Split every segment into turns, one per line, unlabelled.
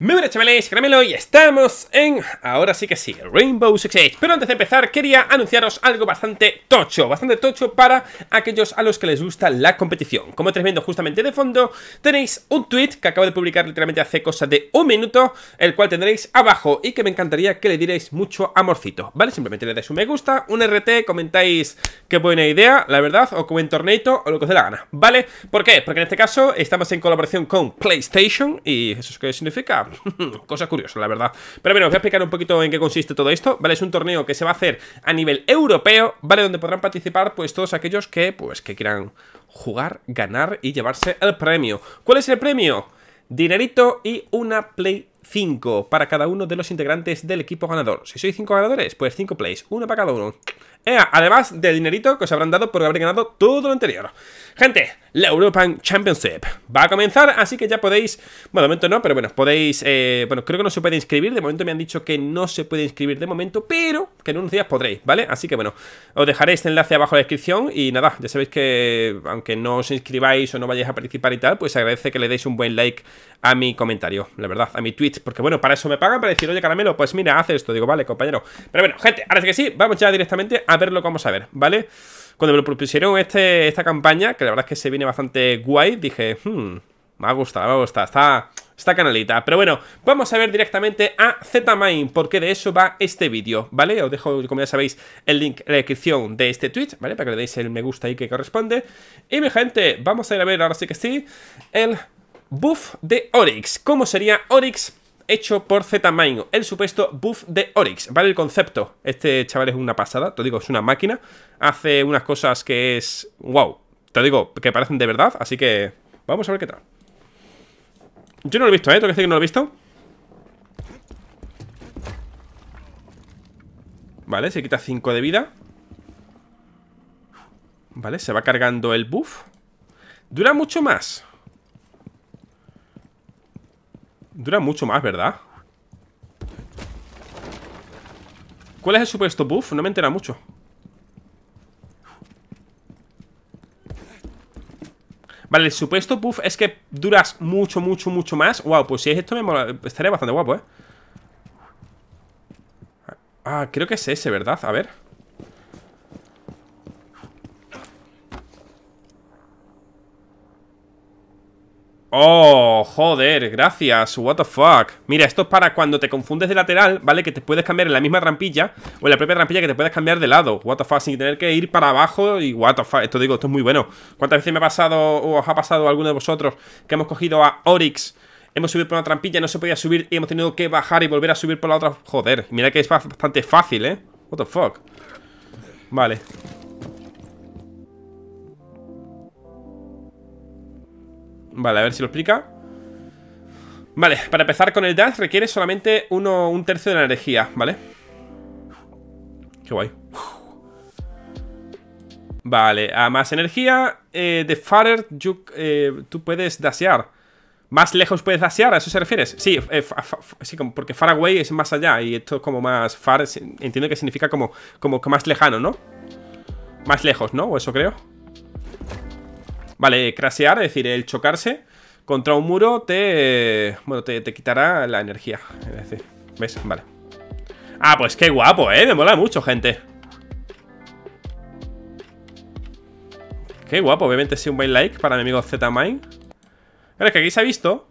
Muy buenas chavales, Caramelo y estamos en, ahora sí que sí, Rainbow Six Siege Pero antes de empezar quería anunciaros algo bastante tocho Bastante tocho para aquellos a los que les gusta la competición Como estáis viendo justamente de fondo Tenéis un tweet que acabo de publicar literalmente hace cosa de un minuto El cual tendréis abajo y que me encantaría que le dierais mucho amorcito ¿Vale? Simplemente le dais un me gusta, un RT, comentáis qué buena idea, la verdad O como buen torneito o lo que os dé la gana ¿Vale? ¿Por qué? Porque en este caso estamos en colaboración con PlayStation ¿Y eso es qué significa? cosa, curiosa, la verdad. Pero bueno, os voy a explicar un poquito en qué consiste todo esto, ¿vale? Es un torneo que se va a hacer a nivel europeo, ¿vale? Donde podrán participar, pues, todos aquellos que, pues, que quieran jugar, ganar y llevarse el premio. ¿Cuál es el premio? Dinerito y una Play 5 para cada uno de los integrantes del equipo ganador. Si sois 5 ganadores, pues 5 plays, una para cada uno además del dinerito que os habrán dado por haber ganado todo lo anterior. Gente, la European Championship va a comenzar, así que ya podéis, bueno, de momento no, pero bueno, podéis, eh, bueno, creo que no se puede inscribir, de momento me han dicho que no se puede inscribir de momento, pero que en unos días podréis, ¿vale? Así que bueno, os dejaré este enlace abajo en la descripción y nada, ya sabéis que aunque no os inscribáis o no vayáis a participar y tal, pues agradece que le deis un buen like a mi comentario, la verdad, a mi tweet, porque bueno, para eso me pagan, para decir, oye, Caramelo, pues mira, haz esto, digo, vale, compañero. Pero bueno, gente, ahora sí que sí, vamos ya directamente a a ver lo que vamos a ver, ¿vale? Cuando me propusieron este, esta campaña, que la verdad es que se viene bastante guay, dije, hmm, me ha gustado, me ha gustado, está, está canalita. Pero bueno, vamos a ver directamente a Main porque de eso va este vídeo, ¿vale? Os dejo, como ya sabéis, el link en la descripción de este tweet, ¿vale? Para que le deis el me gusta ahí que corresponde. Y mi gente, vamos a ir a ver, ahora sí que sí, el buff de Oryx. ¿Cómo sería Oryx? hecho por Z-Mine, el supuesto buff de Oryx, ¿vale? El concepto. Este chaval es una pasada, te digo, es una máquina. Hace unas cosas que es. ¡Wow! Te digo, que parecen de verdad, así que. Vamos a ver qué tal. Yo no lo he visto, ¿eh? Tengo que decir que no lo he visto. Vale, se quita 5 de vida. Vale, se va cargando el buff. Dura mucho más. Dura mucho más, ¿verdad? ¿Cuál es el supuesto buff? No me entera mucho Vale, el supuesto buff es que duras mucho, mucho, mucho más Wow, pues si es esto me mola, estaría bastante guapo, ¿eh? Ah, creo que es ese, ¿verdad? A ver ¡Oh! joder, gracias, what the fuck Mira, esto es para cuando te confundes de lateral, ¿vale? Que te puedes cambiar en la misma trampilla O en la propia trampilla que te puedes cambiar de lado What the fuck, sin tener que ir para abajo Y what the fuck, esto digo, esto es muy bueno ¿Cuántas veces me ha pasado, o os ha pasado alguno de vosotros Que hemos cogido a Oryx Hemos subido por una trampilla, no se podía subir Y hemos tenido que bajar y volver a subir por la otra Joder, mira que es bastante fácil, ¿eh? What the fuck Vale Vale, a ver si lo explica Vale, para empezar con el dash requiere solamente un tercio de la energía, ¿vale? Qué guay. Vale, a más energía eh, de Farther eh, tú puedes dasear. ¿Más lejos puedes dasear? ¿A eso se refiere? Sí, eh, porque far away es más allá y esto es como más far, entiendo que significa como, como más lejano, ¿no? Más lejos, ¿no? O eso creo. Vale, crasear, es decir, el chocarse contra un muro te, bueno, te, quitará la energía. Es decir, ¿ves? Vale. Ah, pues qué guapo, ¿eh? Me mola mucho, gente. Qué guapo, obviamente sí un buen like para mi amigo Zmine. Ahora, es que aquí se ha visto.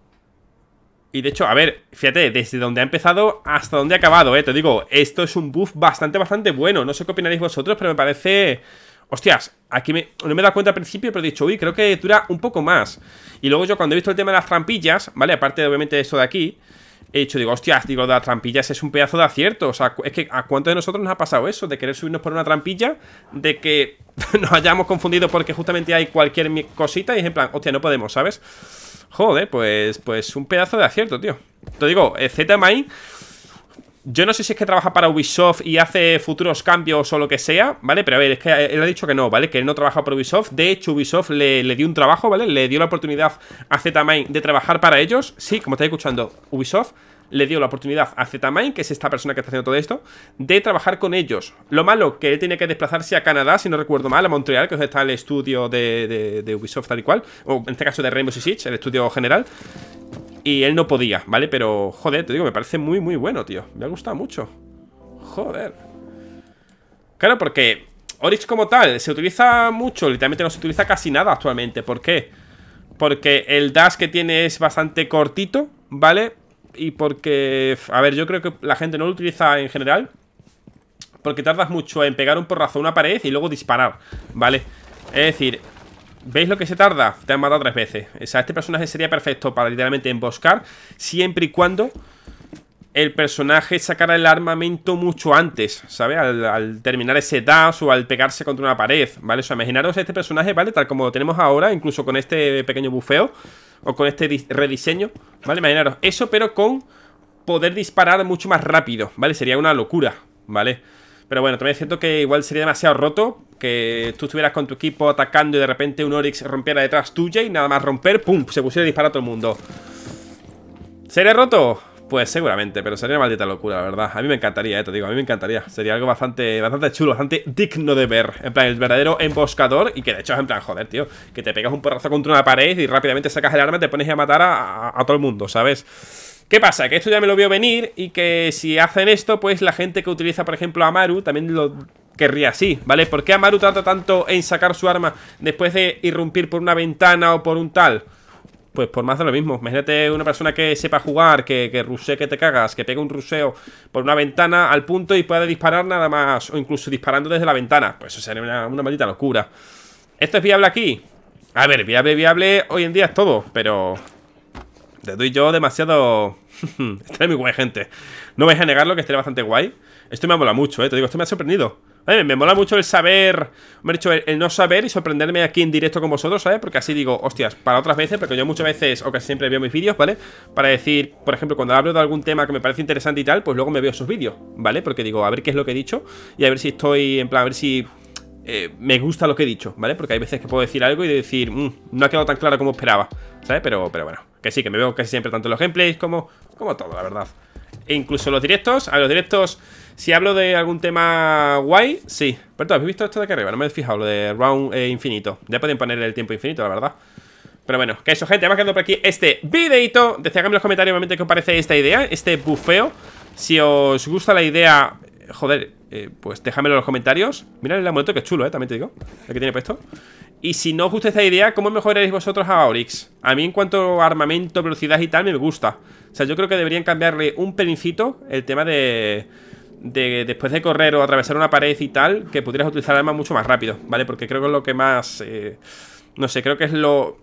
Y de hecho, a ver, fíjate, desde donde ha empezado hasta donde ha acabado, ¿eh? Te digo, esto es un buff bastante, bastante bueno. No sé qué opinaréis vosotros, pero me parece... Hostias, aquí me, no me he dado cuenta al principio, pero he dicho, uy, creo que dura un poco más. Y luego yo cuando he visto el tema de las trampillas, ¿vale? Aparte de obviamente eso de aquí, he dicho, digo, hostias, digo, de las trampillas es un pedazo de acierto. O sea, es que ¿a cuántos de nosotros nos ha pasado eso? De querer subirnos por una trampilla, de que nos hayamos confundido porque justamente hay cualquier cosita y es en plan, hostia, no podemos, ¿sabes? Joder, pues, pues un pedazo de acierto, tío. Te digo, eh, z yo no sé si es que trabaja para Ubisoft y hace futuros cambios o lo que sea, ¿vale? Pero a ver, es que él ha dicho que no, ¿vale? Que él no trabaja para Ubisoft. De hecho, Ubisoft le, le dio un trabajo, ¿vale? Le dio la oportunidad a ZMine de trabajar para ellos. Sí, como estáis escuchando, Ubisoft le dio la oportunidad a ZMine, que es esta persona que está haciendo todo esto, de trabajar con ellos. Lo malo, que él tiene que desplazarse a Canadá, si no recuerdo mal, a Montreal, que es donde está el estudio de, Ubisoft tal y cual, o en este caso de Rainbow Six, el estudio general. Y él no podía, ¿vale? Pero, joder, te digo, me parece muy, muy bueno, tío Me ha gustado mucho Joder Claro, porque Orix como tal se utiliza mucho Literalmente no se utiliza casi nada actualmente ¿Por qué? Porque el dash que tiene es bastante cortito, ¿vale? Y porque, a ver, yo creo que la gente no lo utiliza en general Porque tardas mucho en pegar un porrazo a una pared y luego disparar, ¿vale? Es decir, ¿Veis lo que se tarda? Te han matado tres veces. O sea, este personaje sería perfecto para literalmente emboscar siempre y cuando el personaje sacara el armamento mucho antes, ¿sabes? Al, terminar ese dash o al pegarse contra una pared, ¿vale? O sea, imaginaros este personaje, ¿vale? Tal como lo tenemos ahora, incluso con este pequeño bufeo o con este rediseño, ¿vale? Imaginaros eso, pero con poder disparar mucho más rápido, ¿vale? Sería una locura, ¿vale? vale pero bueno, también siento que igual sería demasiado roto que tú estuvieras con tu equipo atacando y de repente un Oryx rompiera detrás tuya y nada más romper, ¡pum! Se pusiera a disparar a todo el mundo. ¿Sería roto? Pues seguramente, pero sería una maldita locura, la verdad. A mí me encantaría, esto, eh, te digo, a mí me encantaría. Sería algo bastante, bastante chulo, bastante digno de ver. En plan, el verdadero emboscador y que de hecho es en plan, joder, tío, que te pegas un porrazo contra una pared y rápidamente sacas el arma y te pones a matar a, a todo el mundo, ¿sabes? ¿Qué pasa? Que esto ya me lo vio venir y que si hacen esto, pues la gente que utiliza, por ejemplo, Amaru también lo querría así, ¿vale? ¿Por qué Amaru trata tanto en sacar su arma después de irrumpir por una ventana o por un tal? Pues por más de lo mismo. Imagínate una persona que sepa jugar, que, que rusee que te cagas, que pega un ruseo por una ventana al punto y pueda disparar nada más, o incluso disparando desde la ventana. Pues eso sería una, una maldita locura. ¿Esto es viable aquí? A ver, viable, viable, hoy en día es todo, pero te doy yo demasiado... estaría muy guay, gente. No vais a negarlo, que estaría bastante guay. Esto me mola mucho, ¿eh? Te digo, esto me ha sorprendido. me mola mucho el saber, me he dicho, el, no saber y sorprenderme aquí en directo con vosotros, ¿sabes? Porque así digo, hostias, para otras veces, porque yo muchas veces, o casi siempre veo mis vídeos, ¿vale? Para decir, por ejemplo, cuando hablo de algún tema que me parece interesante y tal, pues luego me veo sus vídeos, ¿vale? Porque digo, a ver qué es lo que he dicho y a ver si estoy, en plan, a ver si eh, me gusta lo que he dicho, ¿vale? Porque hay veces que puedo decir algo y decir, mmm, no ha quedado tan claro como esperaba, ¿sabes? Pero, pero bueno. Que sí, que me veo casi siempre tanto los gameplays como, como todo, la verdad. E incluso los directos, a los directos, si hablo de algún tema guay, sí. Perdón, ¿habéis visto esto de aquí arriba? No me he fijado, lo de round eh, infinito. Ya pueden poner el tiempo infinito, la verdad. Pero bueno, que eso, gente, vamos quedando por aquí este videito. Dejadme en los comentarios, obviamente, qué os parece esta idea, este bufeo. Si os gusta la idea, joder, eh, pues déjamelo en los comentarios. Mirad el amuleto, que chulo, eh, también te digo, el que tiene puesto. Y si no os gusta esta idea, ¿cómo mejoraréis vosotros a Oryx? A mí en cuanto a armamento, velocidad y tal, me gusta. O sea, yo creo que deberían cambiarle un pelincito el tema de... después de correr o atravesar una pared y tal, que pudieras utilizar el arma mucho más rápido, ¿vale? Porque creo que es lo que más... Eh, no sé, creo que es lo,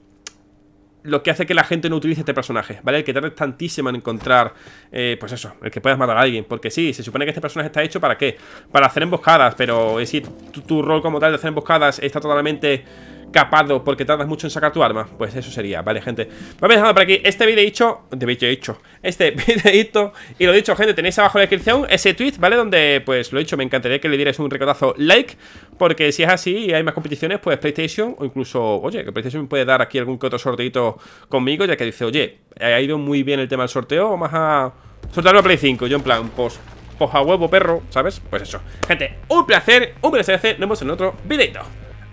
lo que hace que la gente no utilice este personaje, ¿vale? El que tarde tantísimo en encontrar, eh, pues eso, el que puedas matar a alguien. Porque sí, se supone que este personaje está hecho para qué? Para hacer emboscadas, pero es eh, que tu, tu rol como tal de hacer emboscadas está totalmente capado porque tardas mucho en sacar tu arma. Pues eso sería, ¿vale, gente? Vamos dejando por aquí este videito. De hecho. Este videito. Y lo dicho, gente, tenéis abajo en la descripción ese tweet, ¿vale? Donde, pues lo he dicho, me encantaría que le dieras un recordazo like. Porque si es así y hay más competiciones, pues PlayStation o incluso, oye, que PlayStation puede dar aquí algún que otro sorteito conmigo, ya que dice, oye, ha ido muy bien el tema del sorteo, vamos a soltarlo a Play 5. Yo en plan, pues poja pues huevo, perro, ¿sabes? Pues eso. Gente, un placer, un placer, nos vemos en otro videito.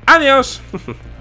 ¡Adiós!